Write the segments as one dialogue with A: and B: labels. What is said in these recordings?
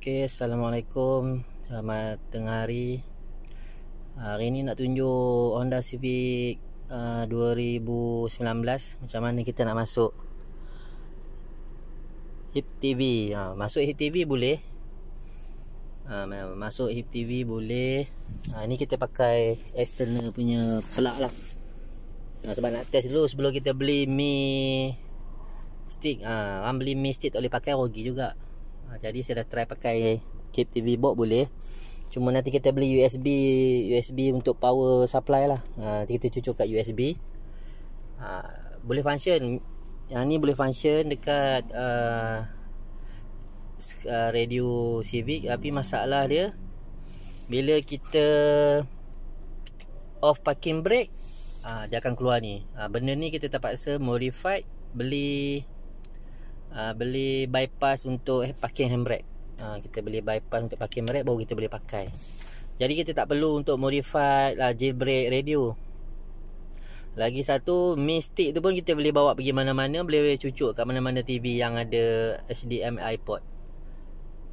A: Okay, Assalamualaikum Selamat tengah hari Hari ni nak tunjuk Honda Civic uh, 2019 Macam mana kita nak masuk Hip TV ha, Masuk Hip TV boleh ha, Masuk Hip TV boleh ha, Ni kita pakai External punya plug lah ha, Sebab nak test dulu Sebelum kita beli Mi Stick ha, Orang beli Mi Stick tak boleh pakai Rogi juga jadi saya dah try pakai cable TV box boleh cuma nanti kita beli USB USB untuk power supply lah ha, nanti kita cucuk kat USB ha, boleh function yang ni boleh function dekat uh, radio Civic tapi masalah dia bila kita off parking brake uh, dia akan keluar ni uh, benda ni kita terpaksa modify beli Ah, beli bypass untuk parking handbrake uh, kita beli bypass untuk pakai handbrake baru kita boleh pakai jadi kita tak perlu untuk modify uh, jailbreak radio lagi satu mistik tu pun kita boleh bawa pergi mana-mana boleh cucuk kat mana-mana TV yang ada HDMI port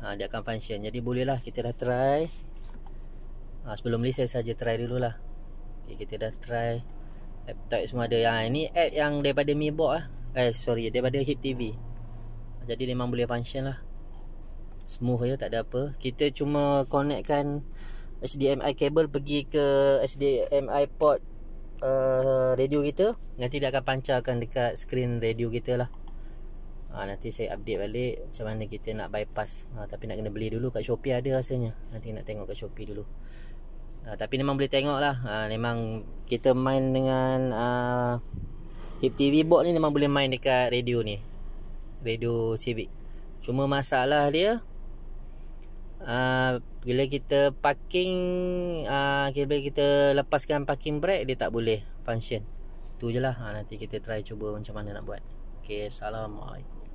A: uh, ah, dia akan function jadi bolehlah kita dah try uh, sebelum ni saya saja try dulu lah okay, kita dah try app semua ada yang ini app yang daripada Mi Box lah eh sorry daripada Hip TV jadi memang boleh function lah Smooth je tak ada apa Kita cuma connectkan HDMI cable pergi ke HDMI port uh, Radio kita Nanti dia akan pancarkan dekat screen radio kita lah ha, Nanti saya update balik Macam mana kita nak bypass ha, Tapi nak kena beli dulu kat Shopee ada rasanya Nanti nak tengok kat Shopee dulu ha, Tapi memang boleh tengok lah ha, Memang kita main dengan uh, Hip TV board ni memang boleh main dekat radio ni radio Civic. Cuma masalah dia uh, bila kita parking uh, bila kita lepaskan parking brake dia tak boleh function. Tu je lah. Ha, nanti kita try cuba macam mana nak buat. Okay, Assalamualaikum.